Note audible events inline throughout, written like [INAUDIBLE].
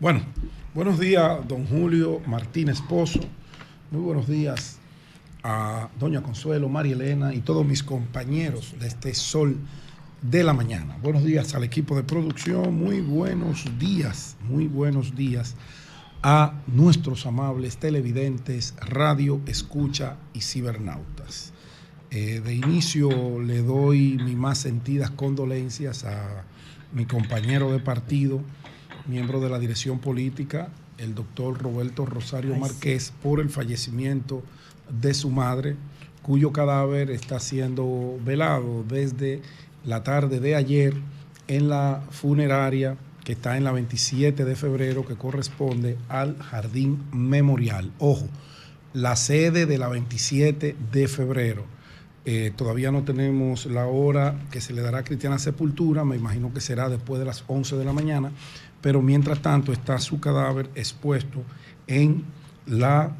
Bueno, buenos días, don Julio Martínez Pozo. Muy buenos días a doña Consuelo, María Elena y todos mis compañeros de este sol de la mañana. Buenos días al equipo de producción, muy buenos días, muy buenos días a nuestros amables televidentes, radio, escucha y cibernautas. Eh, de inicio le doy mis más sentidas condolencias a mi compañero de partido, miembro de la dirección política, el doctor Roberto Rosario Márquez, por el fallecimiento de su madre, cuyo cadáver está siendo velado desde la tarde de ayer en la funeraria que está en la 27 de febrero, que corresponde al Jardín Memorial. Ojo, la sede de la 27 de febrero. Eh, todavía no tenemos la hora que se le dará a Cristiana Sepultura, me imagino que será después de las 11 de la mañana, pero mientras tanto está su cadáver expuesto en la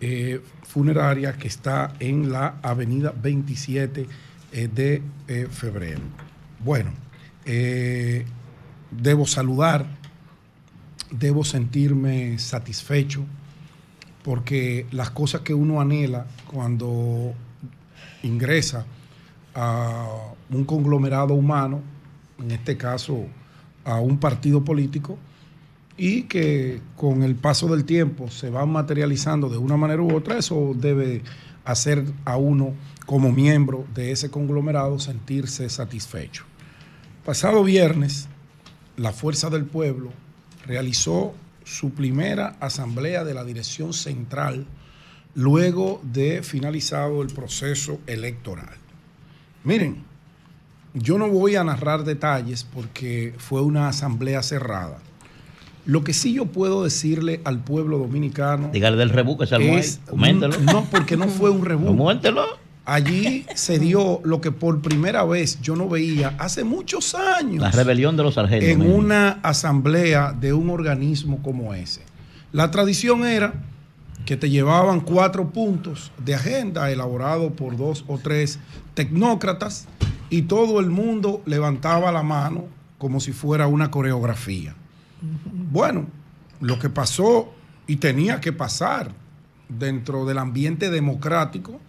eh, funeraria que está en la avenida 27 eh, de febrero. Bueno, debo saludar, debo sentirme satisfecho, porque las cosas que uno anhela cuando ingresa a un conglomerado humano, en este caso a un partido político, y que con el paso del tiempo se van materializando de una manera u otra, eso debe hacer a uno como miembro de ese conglomerado sentirse satisfecho. Pasado viernes, la Fuerza del Pueblo realizó su primera asamblea de la Dirección Central luego de finalizado el proceso electoral. Miren, yo no voy a narrar detalles porque fue una asamblea cerrada. Lo que sí yo puedo decirle al pueblo dominicano. Dígale del rebú que Coméntelo. No, porque no fue un rebú. Coméntelo. Allí se dio lo que por primera vez yo no veía hace muchos años. La rebelión de los argentinos, En una asamblea de un organismo como ese. La tradición era que te llevaban cuatro puntos de agenda elaborado por dos o tres tecnócratas y todo el mundo levantaba la mano como si fuera una coreografía. Bueno, lo que pasó y tenía que pasar dentro del ambiente democrático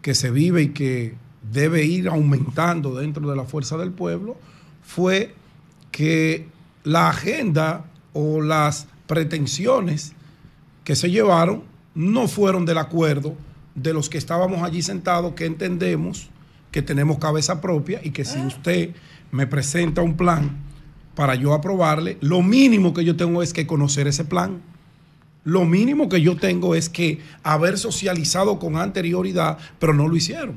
que se vive y que debe ir aumentando dentro de la fuerza del pueblo, fue que la agenda o las pretensiones que se llevaron no fueron del acuerdo de los que estábamos allí sentados, que entendemos que tenemos cabeza propia y que si ah. usted me presenta un plan para yo aprobarle, lo mínimo que yo tengo es que conocer ese plan. Lo mínimo que yo tengo es que haber socializado con anterioridad, pero no lo hicieron.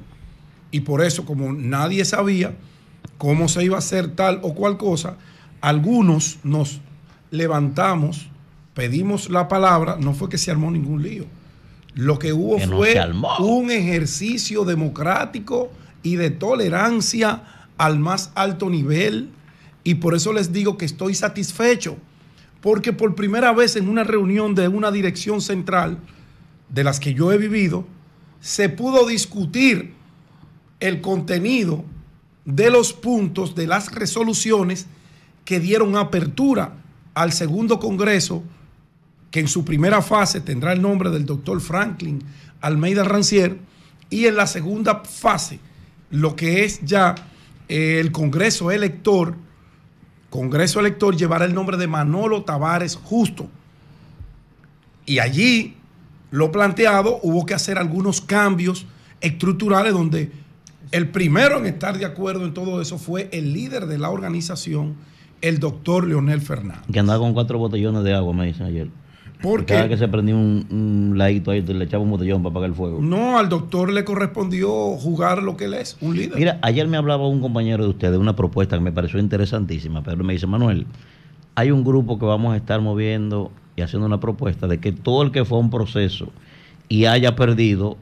Y por eso, como nadie sabía cómo se iba a hacer tal o cual cosa, algunos nos levantamos pedimos la palabra, no fue que se armó ningún lío. Lo que hubo fue un ejercicio democrático y de tolerancia al más alto nivel. Y por eso les digo que estoy satisfecho, porque por primera vez en una reunión de una dirección central, de las que yo he vivido, se pudo discutir el contenido de los puntos de las resoluciones que dieron apertura al segundo Congreso que en su primera fase tendrá el nombre del doctor Franklin Almeida Rancier, y en la segunda fase, lo que es ya eh, el Congreso Elector, Congreso Elector llevará el nombre de Manolo Tavares Justo. Y allí, lo planteado, hubo que hacer algunos cambios estructurales donde el primero en estar de acuerdo en todo eso fue el líder de la organización, el doctor Leonel Fernández. Que andaba con cuatro botellones de agua, me dicen ayer. Porque cada que se prendió un, ladito ahí, le echaba un botellón para apagar el fuego. No, al doctor le correspondió jugar lo que él es, un líder. Mira, ayer me hablaba un compañero de ustedes de una propuesta que me pareció interesantísima, pero me dice, Manuel, hay un grupo que vamos a estar moviendo y haciendo una propuesta de que todo el que fue un proceso y haya perdido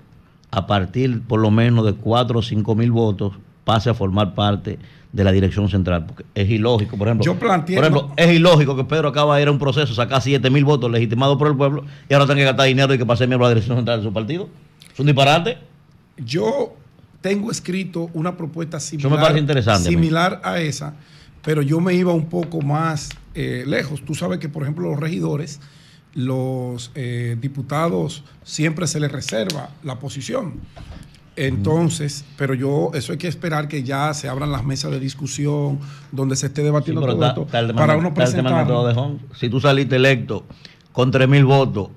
a partir por lo menos de 4 o 5 mil votos, pase a formar parte de la dirección central. Porque es ilógico, por ejemplo. es ilógico que Pedro Acaba de ir a un proceso, sacar 7 mil votos legitimados por el pueblo y ahora tenga que gastar dinero y que pase miembro de la dirección central de su partido. Es un disparate. Yo tengo escrito una propuesta similar, me parece similar a esa, pero yo me iba un poco más eh, lejos. Tú sabes que, por ejemplo, los regidores, los eh, diputados, siempre se les reserva la posición. Entonces, pero yo, eso hay que esperar que ya se abran las mesas de discusión donde se esté debatiendo todo esto. para uno presentar. Si tú saliste electo con tres mil votos,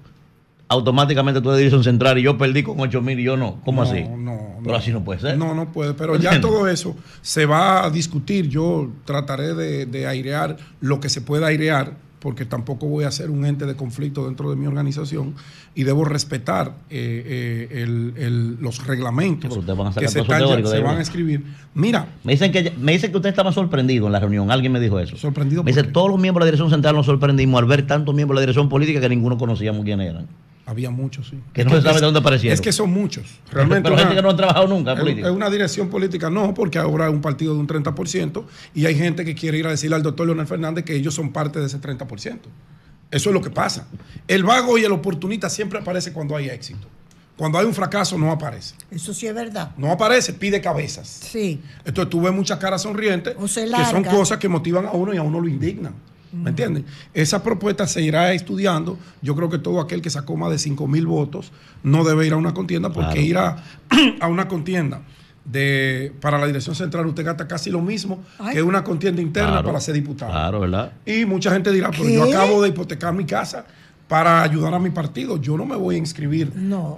automáticamente tú eres un central y yo perdí con ocho mil y yo no. ¿Cómo no, así? No, pero así no puede ser. No, no puede. Pero ya todo eso se va a discutir. Yo trataré de, de airear lo que se pueda airear porque tampoco voy a ser un ente de conflicto dentro de mi organización y debo respetar eh, eh, los reglamentos que se, van a escribir. Mira. Me dicen, que, me dicen que usted estaba sorprendido en la reunión, alguien me dijo eso. Sorprendido. Me dice, todos los miembros de la dirección central nos sorprendimos al ver tantos miembros de la dirección política que ninguno conocíamos quién eran. Había muchos, sí. Que no se sabe de dónde aparecieron. Es que son muchos. Realmente Pero gente que no ha trabajado nunca en política. Es una dirección política, no, porque ahora hay un partido de un 30% y hay gente que quiere ir a decirle al doctor Leonel Fernández que ellos son parte de ese 30%. Eso es lo que pasa. El vago y el oportunista siempre aparece cuando hay éxito. Cuando hay un fracaso no aparece. Eso sí es verdad. No aparece, pide cabezas. Sí. Entonces tú ves muchas caras sonrientes, que son cosas que motivan a uno y a uno lo indignan. ¿Me entienden? Esa propuesta se irá estudiando. Yo creo que todo aquel que sacó más de 5 mil votos no debe ir a una contienda porque ir [CLEARS THROAT] a, una contienda de, para la dirección central usted gasta casi lo mismo que una contienda interna para ser diputado. Claro, ¿verdad? Y mucha gente dirá, pero yo acabo de hipotecar mi casa para ayudar a mi partido. Yo no me voy a inscribir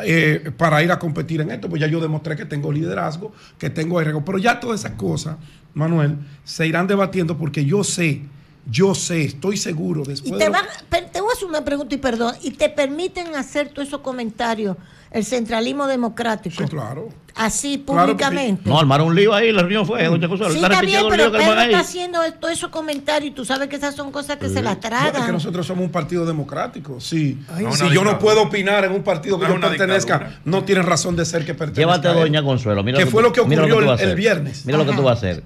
eh, para ir a competir en esto, pues ya yo demostré que tengo liderazgo, que tengo arreglo. Pero ya todas esas cosas, Manuel, se irán debatiendo porque yo sé yo sé, estoy seguro después. te, de te voy a hacer una pregunta y perdón. Y te permiten hacer todos esos comentarios el centralismo democrático. Sí, claro. Así públicamente. No, armaron un lío ahí, la reunión fue. doña consuelo está bien, pero Pedro está ahí. haciendo todos esos comentarios y tú sabes que esas son cosas que se eh, las tragan. que nosotros somos un partido democrático. Sí. si yo no puedo opinar en un partido que no, yo pertenezca, no tienen razón de ser que pertenezca. Llévate a Doña Consuelo. Mira que fue lo que ocurrió el, viernes. Mira lo que tú vas a hacer.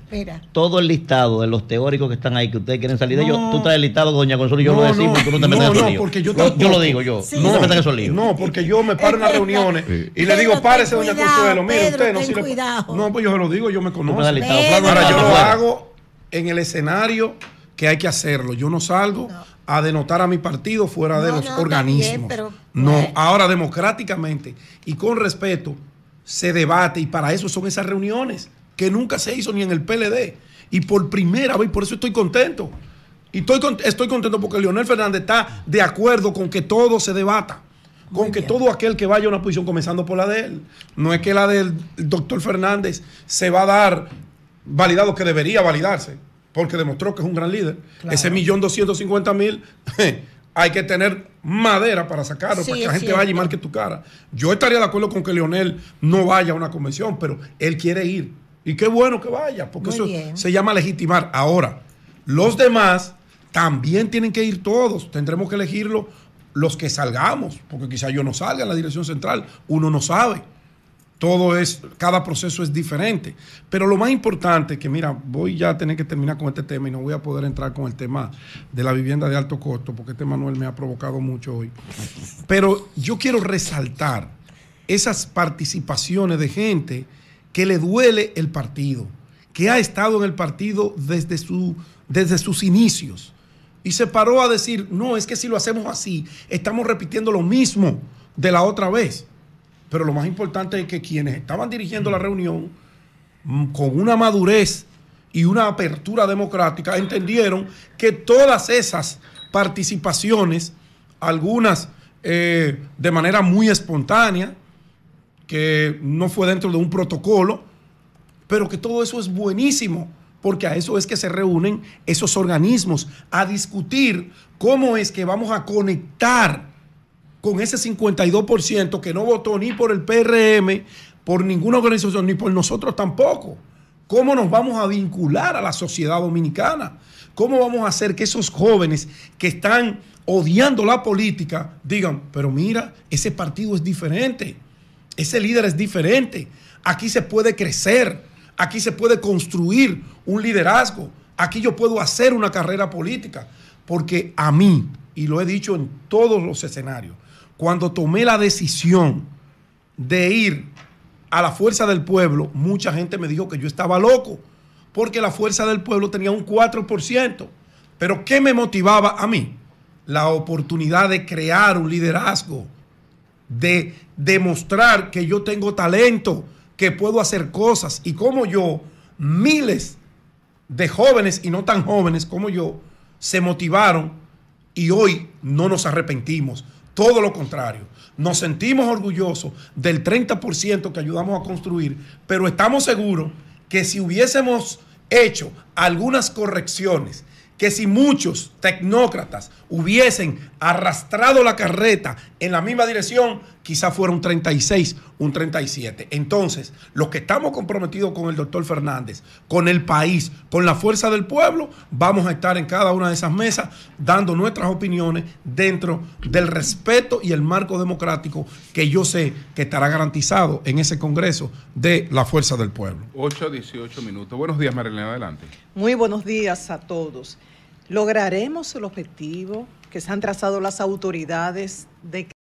Todo el listado de los teóricos que están ahí, que ustedes quieren salir de ellos, tú traes el listado Doña Consuelo y yo lo decimos, tú no te metes porque yo lo digo yo. No en esos líos. No, porque yo me paro en la reunión [LAUGHS] y le digo, párese, doña Consuelo, mire, usted no No, pues yo se lo digo, yo me conozco. Ahora yo lo hago en el escenario que hay que hacerlo. Yo no salgo a denotar a mi partido fuera de los organismos. no, ahora democráticamente y con respeto se debate y para eso son esas reuniones que nunca se hizo ni en el PLD. Y por primera vez, por eso estoy contento. Y estoy, estoy contento porque Leonel Fernández está de acuerdo con que todo se debata con que todo aquel que vaya a una posición, comenzando por la de él, no es que la del doctor Fernández se va a dar validado que debería validarse, porque demostró que es un gran líder. Ese millón doscientos cincuenta mil [LAUGHS] hay que tener madera para sacarlo, para que la gente vaya y que tu cara. Yo estaría de acuerdo con que Leonel no vaya a una convención, pero él quiere ir. Y qué bueno que vaya, porque eso se llama legitimar. Ahora, los demás también tienen que ir todos. Tendremos que elegirlo los que salgamos, porque quizá yo no salga en la dirección central, uno no sabe. Todo es, cada proceso es diferente. Pero lo más importante, que mira, voy ya a tener que terminar con este tema y no voy a poder entrar con el tema de la vivienda de alto costo, porque este Manuel me ha provocado mucho hoy. Pero yo quiero resaltar esas participaciones de gente que le duele el partido, que ha estado en el partido desde, su, desde sus inicios y se paró a decir, no, es que si lo hacemos así, estamos repitiendo lo mismo de la otra vez. Pero lo más importante es que quienes estaban dirigiendo la reunión, mm, con una madurez y una apertura democrática, entendieron que todas esas participaciones, algunas eh, de manera muy espontánea, que no fue dentro de un protocolo, pero que todo eso es buenísimo porque a eso es que se reúnen esos organismos, a discutir cómo es que vamos a conectar con ese 52% que no votó ni por el PRM, por ninguna organización, ni por nosotros tampoco. ¿Cómo nos vamos a vincular a la sociedad dominicana? ¿Cómo vamos a hacer que esos jóvenes que están odiando la política digan, pero mira, ese partido es diferente, ese líder es diferente, aquí se puede crecer? Aquí se puede construir un liderazgo. Aquí yo puedo hacer una carrera política. Porque a mí, y lo he dicho en todos los escenarios, cuando tomé la decisión de ir a la fuerza del pueblo, mucha gente me dijo que yo estaba loco, porque la fuerza del pueblo tenía un 4%. Pero ¿qué me motivaba a mí? La oportunidad de crear un liderazgo, de demostrar que yo tengo talento, que puedo hacer cosas y como yo, miles de jóvenes y no tan jóvenes como yo, se motivaron y hoy no nos arrepentimos. Todo lo contrario, nos sentimos orgullosos del 30% que ayudamos a construir, pero estamos seguros que si hubiésemos hecho algunas correcciones que si muchos tecnócratas hubiesen arrastrado la carreta en la misma dirección, quizás fuera un 36, un 37. Entonces, los que estamos comprometidos con el doctor Fernández, con el país, con la fuerza del pueblo, vamos a estar en cada una de esas mesas dando nuestras opiniones dentro del respeto y el marco democrático que yo sé que estará garantizado en ese Congreso de la fuerza del pueblo. 8, a 18 minutos. Buenos días, Marilena, adelante. Muy buenos días a todos. ¿Lograremos el objetivo que se han trazado las autoridades de que...